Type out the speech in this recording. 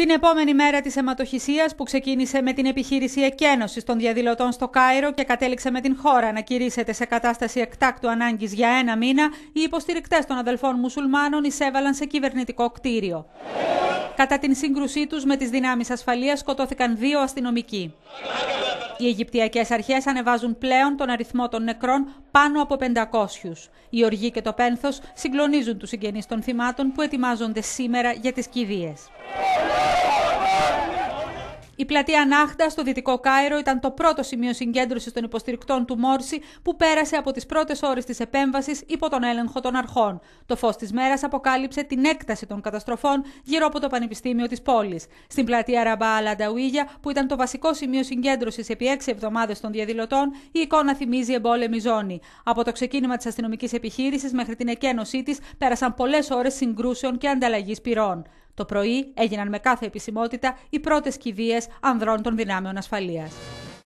Την επόμενη μέρα της αιματοχυσίας που ξεκίνησε με την επιχείρηση εκένωσης των διαδηλωτών στο Κάιρο και κατέληξε με την χώρα να κηρύσσεται σε κατάσταση εκτάκτου ανάγκης για ένα μήνα, οι υποστηρικτές των αδελφών μουσουλμάνων εισέβαλαν σε κυβερνητικό κτίριο. Κατά την σύγκρουσή τους με τις δυνάμεις ασφαλείας σκοτώθηκαν δύο αστυνομικοί. Οι Αιγυπτιακές αρχές ανεβάζουν πλέον τον αριθμό των νεκρών πάνω από 500. Η οργή και το πένθος συγκλονίζουν τους συγγενείς των θυμάτων που ετοιμάζονται σήμερα για τις κηδείες. Η πλατεία Νάχτα στο δυτικό Κάιρο ήταν το πρώτο σημείο συγκέντρωσης των υποστηρικτών του Μόρση που πέρασε από τις πρώτες ώρες της επέμβασης υπό τον έλεγχο των αρχών. Το φως της μέρας αποκάλυψε την έκταση των καταστροφών γύρω από το Πανεπιστήμιο της πόλης. Στην πλατεία Ραμπά Αλανταουίγια, που ήταν το βασικό σημείο συγκέντρωσης επί έξι εβδομάδες των διαδηλωτών, η εικόνα θυμίζει εμπόλεμη ζώνη. Από το ξεκίνημα της αστυνομικής επιχείρησης μέχρι την εκένωσή της πέρασαν πολλές ώρες συγκρούσεων και ανταλλαγής πυρών. Το πρωί έγιναν με κάθε επισημότητα οι πρώτες κηδείες ανδρών των δυνάμεων ασφαλείας.